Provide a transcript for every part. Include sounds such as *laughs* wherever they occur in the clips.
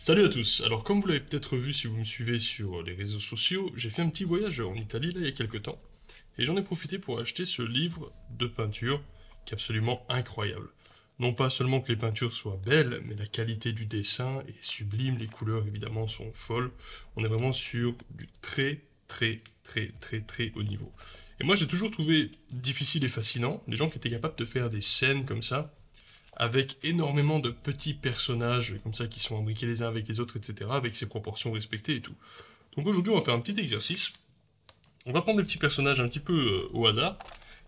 Salut à tous, alors comme vous l'avez peut-être vu si vous me suivez sur les réseaux sociaux, j'ai fait un petit voyage en Italie il y a quelques temps, et j'en ai profité pour acheter ce livre de peinture qui est absolument incroyable. Non pas seulement que les peintures soient belles, mais la qualité du dessin est sublime, les couleurs évidemment sont folles, on est vraiment sur du très très très très très haut niveau. Et moi j'ai toujours trouvé difficile et fascinant les gens qui étaient capables de faire des scènes comme ça, avec énormément de petits personnages comme ça qui sont imbriqués les uns avec les autres, etc., avec ses proportions respectées et tout. Donc aujourd'hui, on va faire un petit exercice. On va prendre des petits personnages un petit peu euh, au hasard,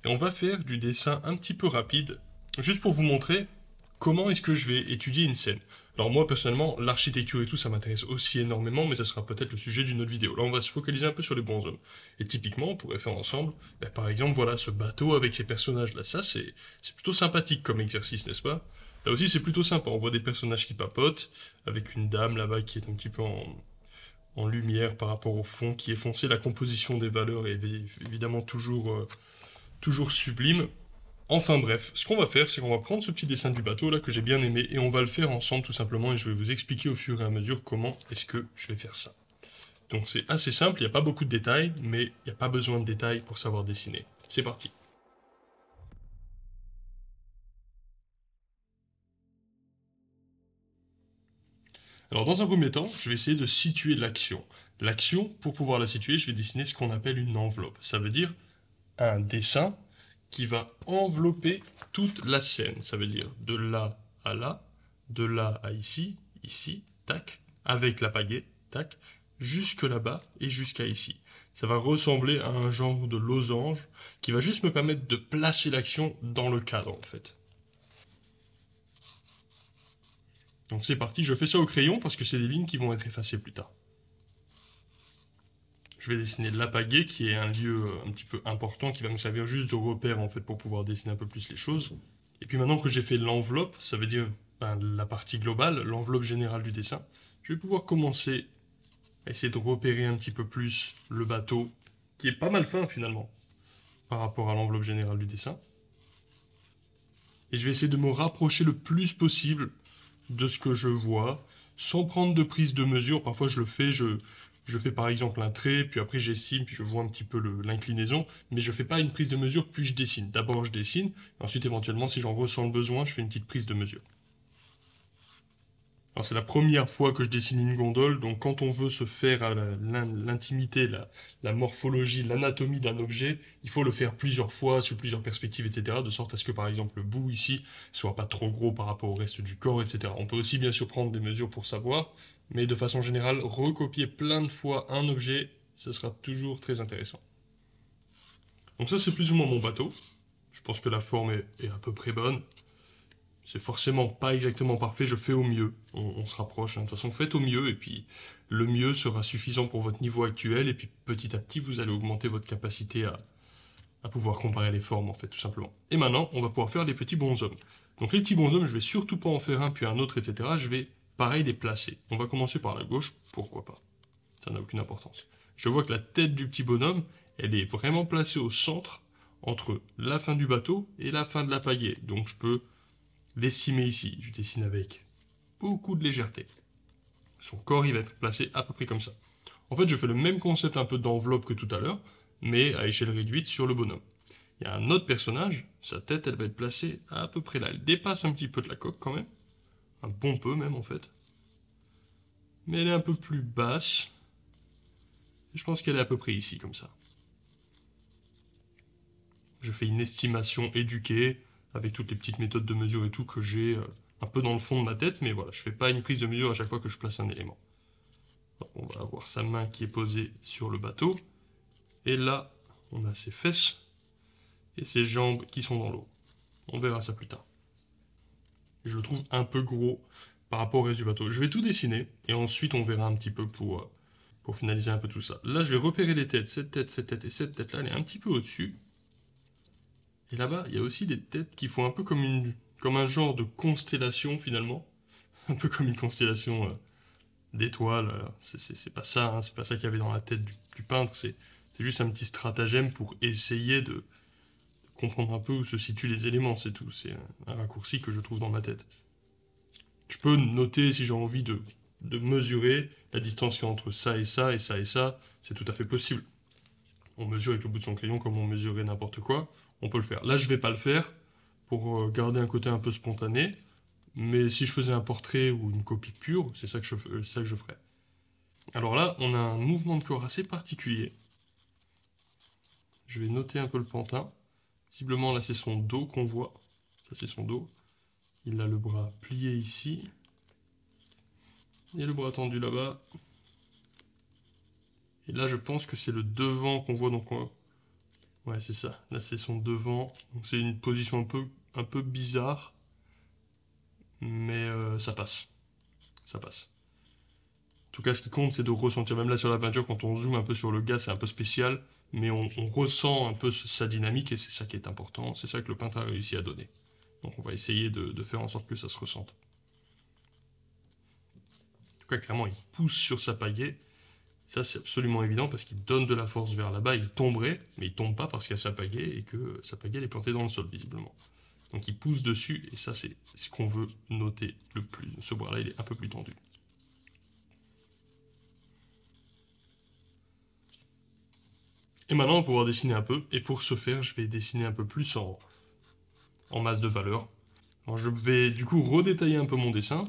et on va faire du dessin un petit peu rapide, juste pour vous montrer comment est-ce que je vais étudier une scène. Alors moi personnellement, l'architecture et tout, ça m'intéresse aussi énormément, mais ça sera peut-être le sujet d'une autre vidéo. Là, on va se focaliser un peu sur les bons hommes. Et typiquement, on pourrait faire ensemble, bah, par exemple, voilà, ce bateau avec ces personnages-là. Ça, c'est plutôt sympathique comme exercice, n'est-ce pas Là aussi, c'est plutôt sympa. On voit des personnages qui papotent, avec une dame là-bas qui est un petit peu en, lumière par rapport au fond, qui est foncé. La composition des valeurs est évidemment toujours, euh, toujours sublime. Enfin bref, ce qu'on va faire, c'est qu'on va prendre ce petit dessin du bateau là que j'ai bien aimé et on va le faire ensemble tout simplement et je vais vous expliquer au fur et à mesure comment est-ce que je vais faire ça. Donc c'est assez simple, il n'y a pas beaucoup de détails, mais il n'y a pas besoin de détails pour savoir dessiner. C'est parti Alors dans un premier temps, je vais essayer de situer l'action. L'action, pour pouvoir la situer, je vais dessiner ce qu'on appelle une enveloppe. Ça veut dire un dessin qui va envelopper toute la scène. Ça veut dire de là à là, de là à ici, ici, tac, avec la pagaie, tac, jusque là-bas et jusqu'à ici. Ça va ressembler à un genre de losange qui va juste me permettre de placer l'action dans le cadre en fait. Donc c'est parti, je fais ça au crayon parce que c'est des lignes qui vont être effacées plus tard je vais dessiner de qui est un lieu euh, un petit peu important, qui va me servir juste de repère, en fait, pour pouvoir dessiner un peu plus les choses. Et puis maintenant que j'ai fait l'enveloppe, ça veut dire ben, la partie globale, l'enveloppe générale du dessin, je vais pouvoir commencer à essayer de repérer un petit peu plus le bateau, qui est pas mal fin, finalement, par rapport à l'enveloppe générale du dessin. Et je vais essayer de me rapprocher le plus possible de ce que je vois, sans prendre de prise de mesure. Parfois, je le fais, je, je fais par exemple un trait, puis après j'estime, puis je vois un petit peu l'inclinaison, mais je ne fais pas une prise de mesure, puis je dessine. D'abord je dessine, ensuite éventuellement si j'en ressens le besoin, je fais une petite prise de mesure. Alors c'est la première fois que je dessine une gondole, donc quand on veut se faire à l'intimité, la, morphologie, l'anatomie d'un objet, il faut le faire plusieurs fois, sous plusieurs perspectives, etc., de sorte à ce que par exemple le bout ici soit pas trop gros par rapport au reste du corps, etc. On peut aussi bien sûr prendre des mesures pour savoir, mais de façon générale, recopier plein de fois un objet, ce sera toujours très intéressant. Donc ça c'est plus ou moins mon bateau, je pense que la forme est à peu près bonne, c'est forcément pas exactement parfait, je fais au mieux. On, se rapproche. Hein. De toute façon, faites au mieux, et puis le mieux sera suffisant pour votre niveau actuel, et puis petit à petit, vous allez augmenter votre capacité à, pouvoir comparer les formes, en fait, tout simplement. Et maintenant, on va pouvoir faire des petits bonshommes. Donc les petits bonshommes, je vais surtout pas en faire un, puis un autre, etc. Je vais, pareil, les placer. On va commencer par la gauche, pourquoi pas. Ça n'a aucune importance. Je vois que la tête du petit bonhomme, elle est vraiment placée au centre, entre la fin du bateau et la fin de la pagaie. Donc je peux L'estimer ici. Je dessine avec beaucoup de légèreté. Son corps, il va être placé à peu près comme ça. En fait, je fais le même concept un peu d'enveloppe que tout à l'heure, mais à échelle réduite sur le bonhomme. Il y a un autre personnage, sa tête, elle va être placée à peu près là. Elle dépasse un petit peu de la coque quand même. Un bon peu même, en fait. Mais elle est un peu plus basse. Je pense qu'elle est à peu près ici, comme ça. Je fais une estimation éduquée avec toutes les petites méthodes de mesure et tout que j'ai euh, un peu dans le fond de ma tête, mais voilà, je fais pas une prise de mesure à chaque fois que je place un élément. on va avoir sa main qui est posée sur le bateau, et là, on a ses fesses et ses jambes qui sont dans l'eau. On verra ça plus tard. Je le trouve un peu gros par rapport au reste du bateau. Je vais tout dessiner, et ensuite on verra un petit peu pour, euh, pour finaliser un peu tout ça. Là, je vais repérer les têtes, cette tête, cette tête et cette tête-là, elle est un petit peu au-dessus. Et là-bas, il y a aussi des têtes qui font un peu comme, un genre de constellation finalement. *laughs* Un peu comme une constellation euh, d'étoiles. Euh, c'est pas ça, hein, c'est pas ça qu'il y avait dans la tête du, peintre. C'est juste un petit stratagème pour essayer de comprendre un peu où se situent les éléments, c'est tout. C'est un, raccourci que je trouve dans ma tête. Je peux noter si j'ai envie de, de mesurer la distance entre ça et ça et ça et ça. C'est tout à fait possible. On mesure avec le bout de son crayon comme on mesurait n'importe quoi on peut le faire. Là, je vais pas le faire pour euh, garder un côté un peu spontané, mais si je faisais un portrait ou une copie pure, c'est ça que je, euh, je ferais. Alors là, on a un mouvement de corps assez particulier. Je vais noter un peu le pantin. Visiblement, là, c'est son dos qu'on voit. Ça, c'est son dos. Il a le bras plié ici. Et le bras tendu là-bas. Et là, je pense que c'est le devant qu'on voit, donc on, Ouais, c'est ça. Là, c'est son devant. c'est une position un peu, un peu bizarre. Mais euh, ça passe. Ça passe. En tout cas, ce qui compte, c'est de ressentir. Même là, sur la peinture, quand on zoome un peu sur le gars, c'est un peu spécial. Mais on, ressent un peu sa dynamique et c'est ça qui est important. C'est ça que le peintre a réussi à donner. Donc, on va essayer de, faire en sorte que ça se ressente. En tout cas, clairement, il pousse sur sa pagaie ça, c'est absolument évident parce qu'il donne de la force vers là-bas, il tomberait, mais il tombe pas parce qu'il y a sa pagaie et que sa pagaie est plantée dans le sol, visiblement. Donc il pousse dessus, et ça, c'est ce qu'on veut noter le plus. Ce bois là il est un peu plus tendu. Et maintenant, on va pouvoir dessiner un peu, et pour ce faire, je vais dessiner un peu plus en, en masse de valeur. je vais du coup redétailler un peu mon dessin,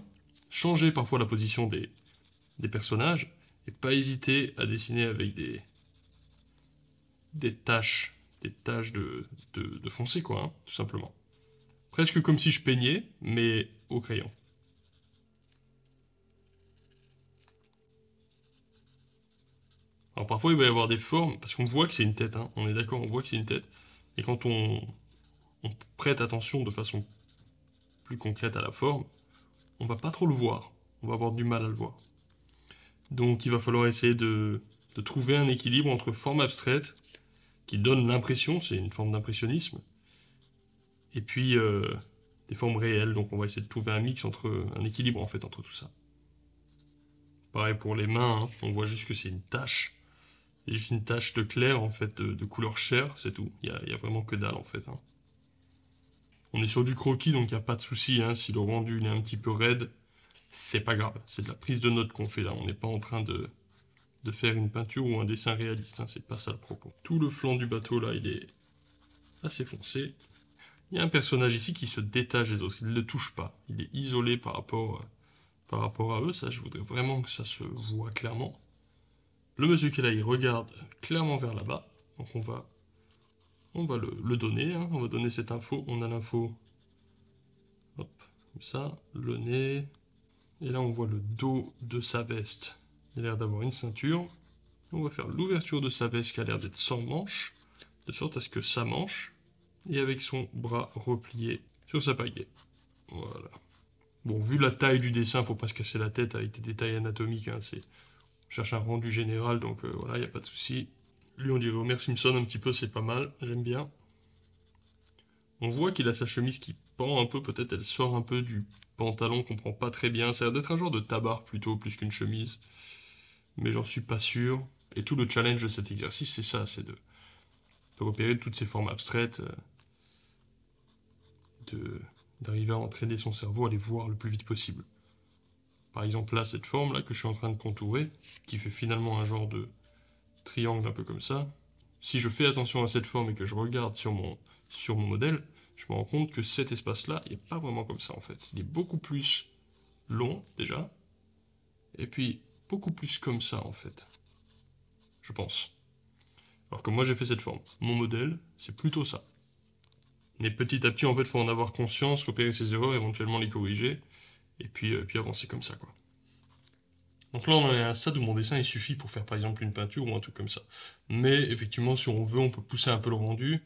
changer parfois la position des, des personnages, et pas hésiter à dessiner avec des, des taches, des taches de, foncé, quoi, hein, tout simplement. Presque comme si je peignais, mais au crayon. Alors parfois il va y avoir des formes, parce qu'on voit que c'est une tête, hein, on est d'accord, on voit que c'est une tête. Et quand on, on, prête attention de façon plus concrète à la forme, on va pas trop le voir. On va avoir du mal à le voir. Donc il va falloir essayer de, trouver un équilibre entre forme abstraite, qui donne l'impression, c'est une forme d'impressionnisme, et puis euh, des formes réelles. Donc on va essayer de trouver un mix entre un équilibre en fait entre tout ça. Pareil pour les mains, hein. on voit juste que c'est une tache. C'est juste une tache de clair en fait, de, couleur chair, c'est tout. Il n'y a, vraiment que dalle en fait. Hein. On est sur du croquis donc il n'y a pas de souci. Hein. Si le rendu est un petit peu raide, c'est pas grave, c'est de la prise de notes qu'on fait là, on n'est pas en train de, faire une peinture ou un dessin réaliste, hein. c'est pas ça le propos. Tout le flanc du bateau là, il est assez foncé. Il y a un personnage ici qui se détache des autres, il ne le touche pas, il est isolé par rapport, euh, par rapport à eux, ça je voudrais vraiment que ça se voit clairement. Le monsieur est là, il regarde clairement vers là-bas, donc on va, on va le, donner, hein. on va donner cette info, on a l'info, hop, comme ça, le nez, et là, on voit le dos de sa veste. Il a l'air d'avoir une ceinture. On va faire l'ouverture de sa veste qui a l'air d'être sans manche, de sorte à ce que sa manche et avec son bras replié sur sa paillée. Voilà. Bon, vu la taille du dessin, ne faut pas se casser la tête avec des détails anatomiques. Hein. On cherche un rendu général, donc euh, voilà, il n'y a pas de souci. Lui, on dirait Homer Simpson un petit peu, c'est pas mal, j'aime bien. On voit qu'il a sa chemise qui pend un peu, peut-être elle sort un peu du pantalon qu'on prend pas très bien. Ça a l'air d'être un genre de tabard plutôt, plus qu'une chemise. Mais j'en suis pas sûr. Et tout le challenge de cet exercice, c'est ça, c'est de, repérer toutes ces formes abstraites, euh, d'arriver à entraîner son cerveau à les voir le plus vite possible. Par exemple là, cette forme là que je suis en train de contourer, qui fait finalement un genre de triangle un peu comme ça. Si je fais attention à cette forme et que je regarde sur mon sur mon modèle, je me rends compte que cet espace-là, il n'est pas vraiment comme ça en fait. Il est beaucoup plus long déjà, et puis beaucoup plus comme ça en fait. Je pense. Alors que moi j'ai fait cette forme. Mon modèle, c'est plutôt ça. Mais petit à petit, en fait, faut en avoir conscience, repérer ses erreurs, éventuellement les corriger, et puis, euh, puis avancer comme ça, quoi. Donc là, on est un stade où mon dessin, il suffit pour faire, par exemple, une peinture ou un truc comme ça. Mais, effectivement, si on veut, on peut pousser un peu le rendu,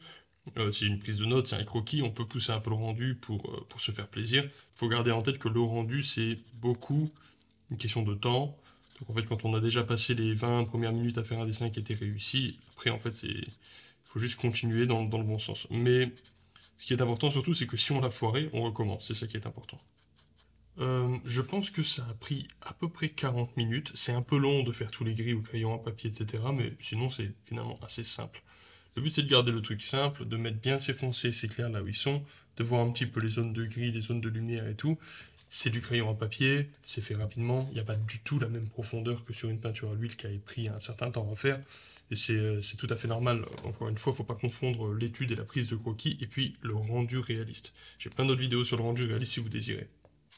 euh, c'est une prise de notes, c'est un croquis, on peut pousser un peu le rendu euh, pour, se faire plaisir. Il faut garder en tête que le rendu, c'est beaucoup une question de temps. Donc en fait, quand on a déjà passé les 20 premières minutes à faire un dessin qui était réussi, après, en fait, c'est faut juste continuer dans, le bon sens. Mais ce qui est important surtout, c'est que si on l'a foiré, on recommence. C'est ça qui est important. Euh, je pense que ça a pris à peu près 40 minutes. C'est un peu long de faire tous les gris ou crayon à papier, etc. Mais sinon, c'est finalement assez simple. Le but c'est de garder le truc simple, de mettre bien ses foncés, ses clairs là où ils sont, de voir un petit peu les zones de gris, les zones de lumière et tout. C'est du crayon à papier, c'est fait rapidement, il n'y a pas du tout la même profondeur que sur une peinture à l'huile qui a pris un certain temps à faire. Et euh, c'est tout à fait normal. Encore une fois, il ne faut pas confondre l'étude et la prise de croquis et puis le rendu réaliste. J'ai plein d'autres vidéos sur le rendu réaliste si vous désirez.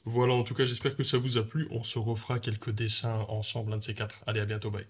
Voilà, en tout cas, j'espère que ça vous a plu. On se refera quelques dessins ensemble, un de ces quatre. Allez, à bientôt, bye.